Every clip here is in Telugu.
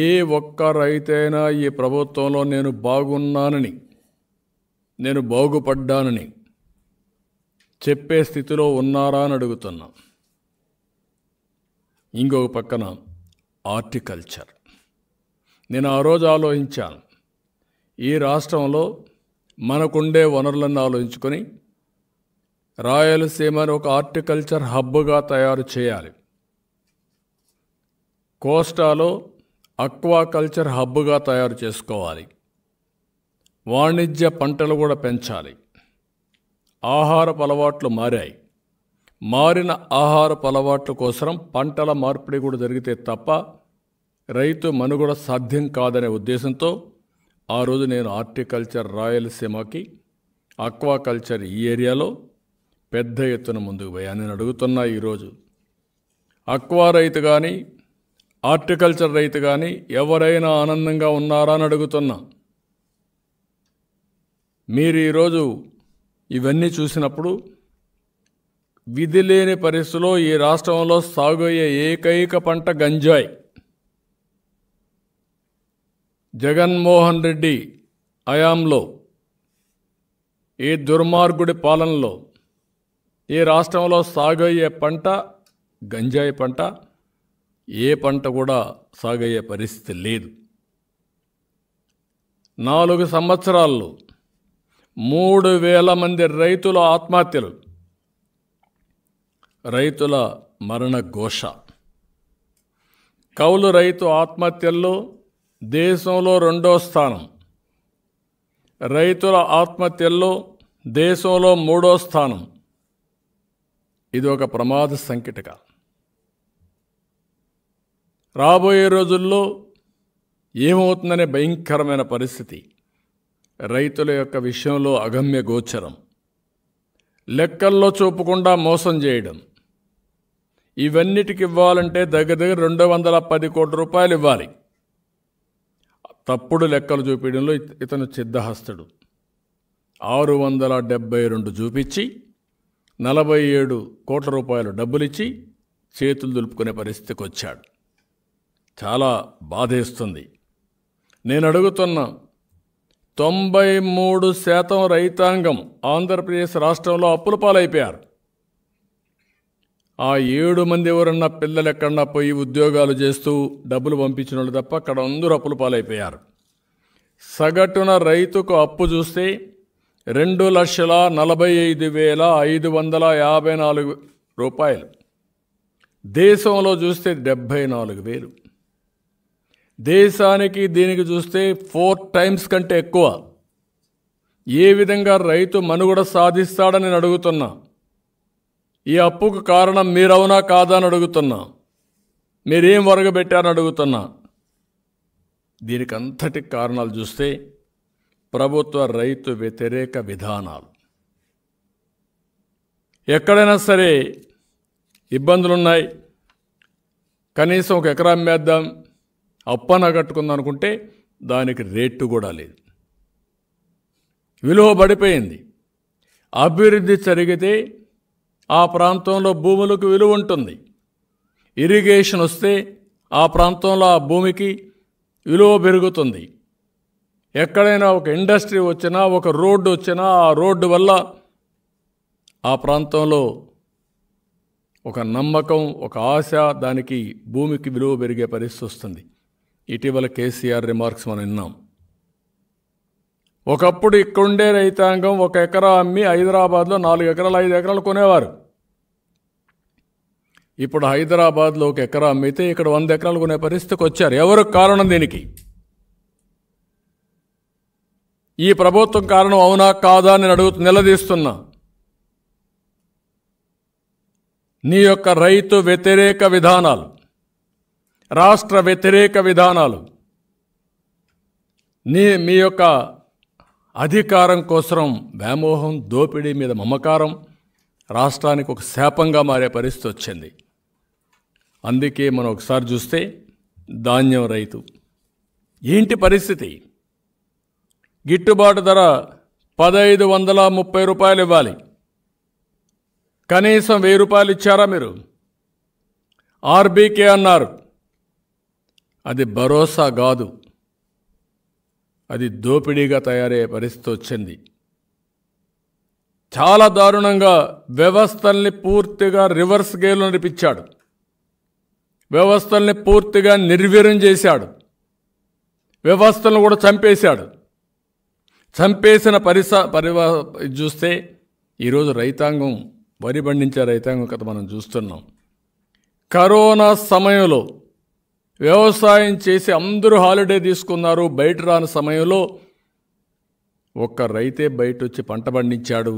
ఏ ఒక్క ఈ ప్రభుత్వంలో నేను బాగున్నానని నేను బాగుపడ్డానని చెప్పే స్థితిలో ఉన్నారా అని అడుగుతున్నా ఇంకొక పక్కన ఆర్టికల్చర్ నేను ఆ రోజు ఆలోచించాను ఈ రాష్ట్రంలో మనకుండే వనరులను ఆలోచించుకొని రాయలసీమను ఒక ఆర్టికల్చర్ హబ్గా తయారు చేయాలి కోస్టాలో అక్వాకల్చర్ హబ్గా తయారు చేసుకోవాలి వాణిజ్య పంటలు కూడా పెంచాలి ఆహార అలవాట్లు మారాయి మారిన ఆహార అలవాట్ల కోసం పంటల మార్పిడి కూడా జరిగితే తప్ప రైతు మనుగడ సాధ్యం కాదనే ఉద్దేశంతో ఆ రోజు నేను హార్టికల్చర్ రాయలసీమకి అక్వాకల్చర్ ఈ ఏరియాలో పెద్ద ఎత్తున ముందుకు పోయా నేను అడుగుతున్నా ఈరోజు అక్వా రైతు కానీ హార్టికల్చర్ రైతు కానీ ఎవరైనా ఆనందంగా ఉన్నారా అని అడుగుతున్నా మీరు ఈరోజు ఇవన్నీ చూసినప్పుడు విధి లేని పరిస్థితిలో ఈ రాష్ట్రంలో సాగయ్యే ఏకైక పంట గంజాయి జగన్మోహన్ రెడ్డి అయాంలో ఈ దుర్మార్గుడి పాలనలో ఈ రాష్ట్రంలో సాగయ్యే పంట గంజాయి పంట ఏ పంట కూడా సాగయ్యే పరిస్థితి లేదు నాలుగు సంవత్సరాల్లో మూడు వేల మంది రైతుల ఆత్మహత్యలు రైతుల మరణ ఘోష కౌలు రైతు ఆత్మహత్యల్లో దేశంలో రెండో స్థానం రైతుల ఆత్మహత్యల్లో దేశంలో మూడో స్థానం ఇది ఒక ప్రమాద సంకటకాలం రాబోయే రోజుల్లో ఏమవుతుందనే భయంకరమైన పరిస్థితి రైతుల యొక్క విషయంలో అగమ్య గోచరం లెక్కల్లో చూపకుండా మోసం చేయడం ఇవన్నిటికి ఇవ్వాలంటే దగ్గర దగ్గర రెండు వందల పది కోట్ల రూపాయలు ఇవ్వాలి తప్పుడు లెక్కలు చూపించడంలో ఇతను సిద్ధహస్తుడు ఆరు వందల డెబ్బై రెండు చూపించి నలభై ఏడు కోట్ల రూపాయలు డబ్బులిచ్చి చేతులు దులుపుకునే పరిస్థితికి వచ్చాడు చాలా బాధేస్తుంది నేను అడుగుతున్నా తొంభై మూడు శాతం రైతాంగం ఆంధ్రప్రదేశ్ రాష్ట్రంలో అప్పుల పాలైపోయారు ఆ ఏడు మంది ఎవరన్నా పిల్లలు ఎక్కడన్నా పోయి ఉద్యోగాలు చేస్తూ డబ్బులు పంపించిన వాళ్ళు తప్ప అక్కడ అందరూ అప్పుల పాలైపోయారు సగటున రైతుకు అప్పు చూస్తే రెండు లక్షల నలభై ఐదు వేల ఐదు వందల యాభై నాలుగు రూపాయలు దేశంలో చూస్తే డెబ్భై నాలుగు వేలు దేశానికి దీనికి చూస్తే ఫోర్ టైమ్స్ కంటే ఎక్కువ ఏ విధంగా రైతు మనుగడ సాధిస్తాడని అడుగుతున్నా ఈ అప్పుకు కారణం మీరవునా కాదా అని అడుగుతున్నా మీరేం వరగబెట్టారని అడుగుతున్నా దీనికి అంతటి కారణాలు చూస్తే ప్రభుత్వ రైతు వ్యతిరేక విధానాలు ఎక్కడైనా సరే ఇబ్బందులున్నాయి కనీసం ఒక ఎకరా అమ్మేద్దాం అప్పన కట్టుకుందాం అనుకుంటే దానికి రేటు కూడా లేదు విలువ పడిపోయింది అభివృద్ధి జరిగితే ఆ ప్రాంతంలో భూములకు విలువ ఉంటుంది ఇరిగేషన్ వస్తే ఆ ప్రాంతంలో ఆ భూమికి విలువ పెరుగుతుంది ఎక్కడైనా ఒక ఇండస్ట్రీ వచ్చినా ఒక రోడ్డు వచ్చినా ఆ రోడ్డు వల్ల ఆ ప్రాంతంలో ఒక నమ్మకం ఒక ఆశ దానికి భూమికి విలువ పెరిగే పరిస్థితి వస్తుంది ఇటీవల కేసీఆర్ రిమార్క్స్ మనం విన్నాం ఒకప్పుడు ఇక్కడుండే రైతాంగం ఒక ఎకరా అమ్మి హైదరాబాద్లో నాలుగు ఎకరాలు ఐదు ఎకరాలు కొనేవారు ఇప్పుడు హైదరాబాద్లో ఒక ఎకరా అమ్మితే ఇక్కడ వంద ఎకరాలు కొనే పరిస్థితికి వచ్చారు ఎవరు కారణం దీనికి ఈ ప్రభుత్వం కారణం అవునా కాదా అని అడుగు నిలదీస్తున్నా నీ యొక్క రైతు వ్యతిరేక విధానాలు రాష్ట్ర వ్యతిరేక విధానాలు నీ మీ యొక్క అధికారం కోసం వ్యామోహం దోపిడీ మీద మమకారం రాష్ట్రానికి ఒక శాపంగా మారే పరిస్థితి వచ్చింది అందుకే మనం ఒకసారి చూస్తే ధాన్యం రైతు ఏంటి పరిస్థితి గిట్టుబాటు ధర పదహైదు వందల ముప్పై రూపాయలు ఇవ్వాలి కనీసం వెయ్యి రూపాయలు ఇచ్చారా మీరు ఆర్బీకే అన్నారు అది భరోసా కాదు అది దోపిడీగా తయారయ్యే పరిస్థితి వచ్చింది చాలా దారుణంగా వ్యవస్థల్ని పూర్తిగా రివర్స్ గేర్లు నడిపించాడు వ్యవస్థల్ని పూర్తిగా నిర్వీర్యం చేశాడు వ్యవస్థలను కూడా చంపేశాడు చంపేసిన పరిస పరి చూస్తే ఈరోజు రైతాంగం వరి పండించే రైతాంగం కథ మనం చూస్తున్నాం కరోనా సమయంలో వ్యవసాయం చేసి అందరూ హాలిడే తీసుకున్నారు బయట రాని సమయంలో ఒక్క రైతే బయట వచ్చి పంట పండించాడు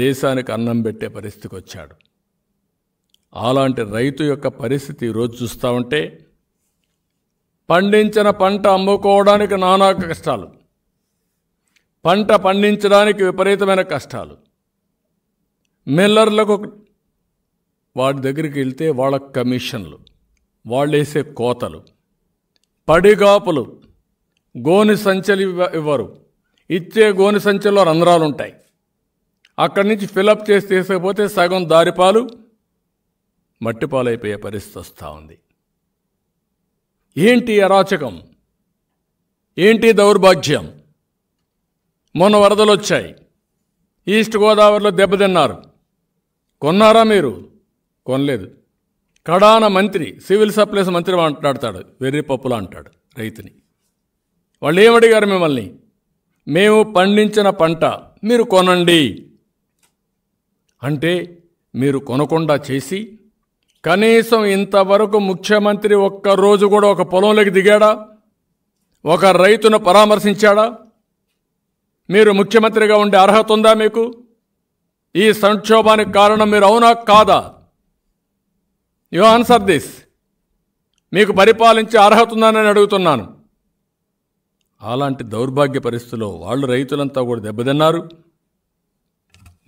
దేశానికి అన్నం పెట్టే పరిస్థితికి వచ్చాడు అలాంటి రైతు యొక్క పరిస్థితి ఈరోజు చూస్తూ ఉంటే పండించిన పంట అమ్ముకోవడానికి నానా కష్టాలు పంట పండించడానికి విపరీతమైన కష్టాలు మిల్లర్లకు వాటి దగ్గరికి వెళ్తే వాళ్ళ కమిషన్లు వాళ్ళేసే కోతలు పడిగాపులు గోని సంచలు ఇవ్వరు ఇచ్చే గోని సంచల్లో రంధ్రాలు ఉంటాయి అక్కడి నుంచి ఫిలప్ చేసి తీసుకపోతే సగం దారిపాలు మట్టిపాలైపోయే పరిస్థితి వస్తూ ఉంది ఏంటి అరాచకం ఏంటి దౌర్భాగ్యం మొన్న వరదలు వచ్చాయి ఈస్ట్ గోదావరిలో దెబ్బతిన్నారు కొన్నారా మీరు కొనలేదు కడాన మంత్రి సివిల్ సప్లైస్ మంత్రి మాట్లాడతాడు వెర్రి పప్పులా అంటాడు రైతుని వాళ్ళు ఏమడిగారు మిమ్మల్ని మేము పండించిన పంట మీరు కొనండి అంటే మీరు కొనకుండా చేసి కనీసం ఇంతవరకు ముఖ్యమంత్రి ఒక్కరోజు కూడా ఒక పొలంలోకి దిగాడా ఒక రైతును పరామర్శించాడా మీరు ముఖ్యమంత్రిగా ఉండే అర్హత ఉందా మీకు ఈ సంక్షోభానికి కారణం మీరు అవునా కాదా యు ఆన్సర్ దిస్ మీకు పరిపాలించే అర్హత ఉందని అడుగుతున్నాను అలాంటి దౌర్భాగ్య పరిస్థితిలో వాళ్ళు రైతులంతా కూడా దెబ్బతిన్నారు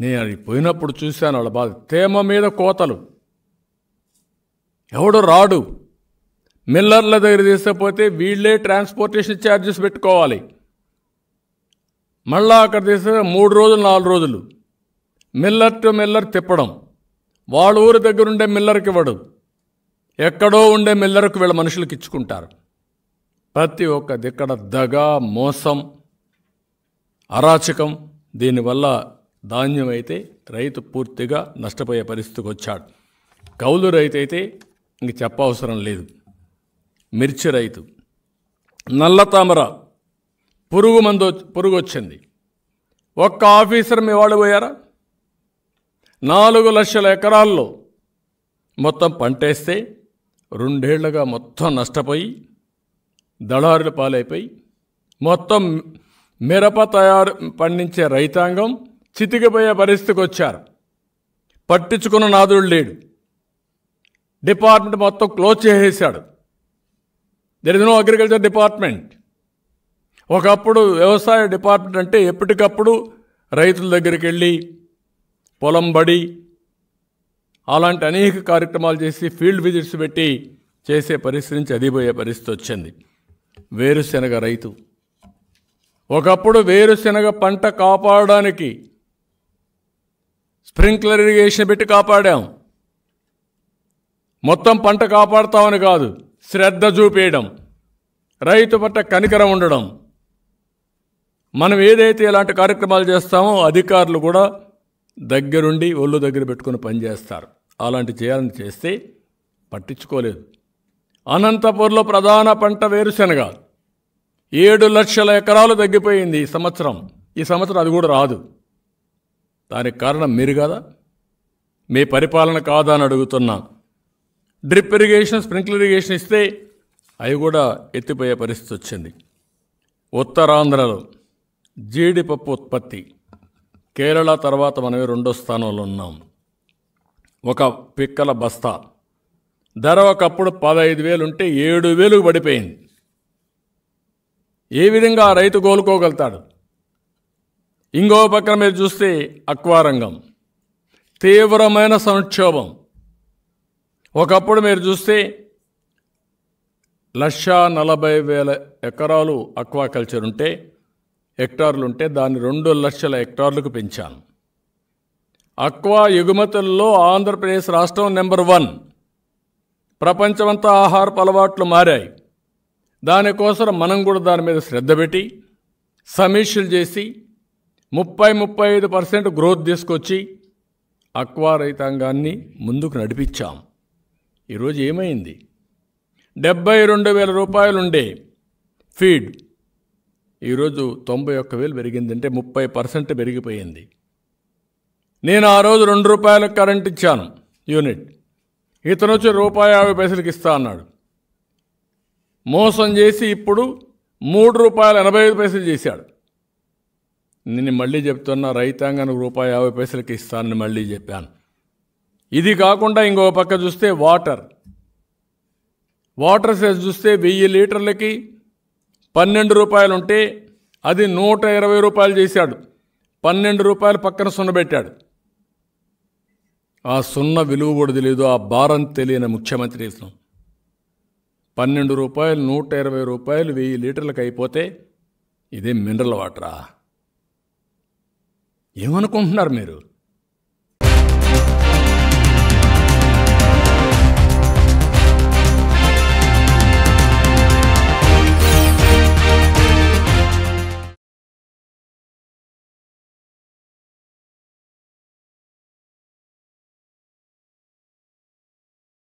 నేను అది పోయినప్పుడు చూశాను వాళ్ళ బాధ తేమ మీద కోతలు ఎవడు రాడు మిల్లర్ల దగ్గర తీసుకపోతే వీళ్ళే ట్రాన్స్పోర్టేషన్ ఛార్జెస్ పెట్టుకోవాలి మళ్ళా అక్కడ తీసే మూడు రోజులు నాలుగు రోజులు మిల్లర్ టు మిల్లర్ తిప్పడం వాళ్ళ ఊరి దగ్గరుండే మిల్లర్కి ఇవ్వడు ఎక్కడో ఉండే మిల్లరకు వీళ్ళ మనుషులకు ఇచ్చుకుంటారు ప్రతి ఒక్క దిక్కడ దగ మోసం అరాచకం దీనివల్ల ధాన్యం అయితే రైతు పూర్తిగా నష్టపోయే పరిస్థితికి వచ్చాడు కౌలు రైతు అయితే ఇంక చెప్పవసరం లేదు మిర్చి రైతు నల్ల తామర పురుగు మందు పురుగు వచ్చింది ఒక్క ఆఫీసర్ మీ వాళ్ళు పోయారా నాలుగు లక్షల ఎకరాల్లో మొత్తం పంటేస్తే రెండేళ్లుగా మొత్తం నష్టపోయి దళారుల పాలైపోయి మొత్తం మిరప తయారు పండించే రైతాంగం చితికిపోయే పరిస్థితికి వచ్చారు పట్టించుకున్న నాదుడు లేడు డిపార్ట్మెంట్ మొత్తం క్లోజ్ చేసేసాడు there is no agriculture department ఒకప్పుడు వ్యవసాయ డిపార్ట్మెంట్ అంటే ఎప్పటికప్పుడు రైతుల దగ్గరికి వెళ్ళి పొలం బడి అలాంటి అనేక కార్యక్రమాలు చేసి ఫీల్డ్ విజిట్స్ పెట్టి చేసే పరిస్థితి నుంచి అదిపోయే పరిస్థితి వచ్చింది వేరుశెనగ రైతు ఒకప్పుడు వేరుశెనగ పంట కాపాడడానికి స్ప్రింక్లర్ ఇరిగేషన్ పెట్టి కాపాడాం మొత్తం పంట కాపాడుతామని కాదు శ్రద్ధ చూపేయడం రైతు పట్ల కనికరం ఉండడం మనం ఏదైతే ఇలాంటి కార్యక్రమాలు చేస్తామో అధికారులు కూడా దగ్గరుండి ఒళ్ళు దగ్గర పెట్టుకుని పనిచేస్తారు అలాంటి చేయాలని చేస్తే పట్టించుకోలేదు అనంతపూర్లో ప్రధాన పంట వేరుశనగ ఏడు లక్షల ఎకరాలు తగ్గిపోయింది ఈ సంవత్సరం ఈ సంవత్సరం అది కూడా రాదు దానికి కారణం మీరు కదా మీ పరిపాలన కాదా అని అడుగుతున్నా డ్రిప్ ఇరిగేషన్ స్ప్రింక్లర్ ఇరిగేషన్ ఇస్తే అవి కూడా ఎత్తిపోయే పరిస్థితి వచ్చింది ఉత్తరాంధ్రలో జీడిపప్పు ఉత్పత్తి కేరళ తర్వాత మనమే రెండో స్థానంలో ఉన్నాం ఒక పిక్కల బస్తా ధర ఒకప్పుడు పదహైదు వేలు ఉంటే ఏడు వేలు పడిపోయింది ఏ విధంగా రైతు కోలుకోగలుగుతాడు ఇంకో పక్కన మీరు చూస్తే అక్వారంగం తీవ్రమైన సంక్షోభం ఒకప్పుడు మీరు చూస్తే లక్ష నలభై వేల ఎకరాలు అక్వాకల్చర్ ఉంటే హెక్టార్లు ఉంటే దాన్ని రెండు లక్షల హెక్టార్లకు పెంచాను అక్వా ఎగుమతుల్లో ఆంధ్రప్రదేశ్ రాష్ట్రం నెంబర్ వన్ ప్రపంచమంతా ఆహారపు అలవాట్లు మారాయి దానికోసం మనం కూడా దాని మీద శ్రద్ధ పెట్టి సమీక్షలు చేసి ముప్పై ముప్పై ఐదు పర్సెంట్ గ్రోత్ తీసుకొచ్చి అక్వా రైతాంగాన్ని ముందుకు నడిపించాం ఈరోజు ఏమైంది డెబ్బై రెండు వేల రూపాయలుండే ఫీడ్ ఈరోజు తొంభై ఒక్క వేలు పెరిగిందంటే ముప్పై పర్సెంట్ పెరిగిపోయింది నేను ఆ రోజు రెండు రూపాయలకు కరెంట్ ఇచ్చాను యూనిట్ ఇతను వచ్చి రూపాయి యాభై పైసలకి ఇస్తా అన్నాడు మోసం చేసి ఇప్పుడు మూడు రూపాయల ఎనభై ఐదు పైసలు చేశాడు నేను మళ్ళీ చెప్తున్నా రైతాంగానికి రూపాయి యాభై పైసలకి ఇస్తానని మళ్ళీ చెప్పాను ఇది కాకుండా ఇంకొక పక్క చూస్తే వాటర్ వాటర్ సెస్ చూస్తే వెయ్యి లీటర్లకి పన్నెండు రూపాయలు ఉంటే అది నూట ఇరవై రూపాయలు చేశాడు పన్నెండు రూపాయలు పక్కన సున్నబెట్టాడు ఆ సున్న విలువ కూడా తెలియదు ఆ భారం తెలియని ముఖ్యమంత్రి వేసినాం పన్నెండు రూపాయలు నూట ఇరవై రూపాయలు వెయ్యి లీటర్లకు అయిపోతే ఇదే మినరల్ వాటరా ఏమనుకుంటున్నారు మీరు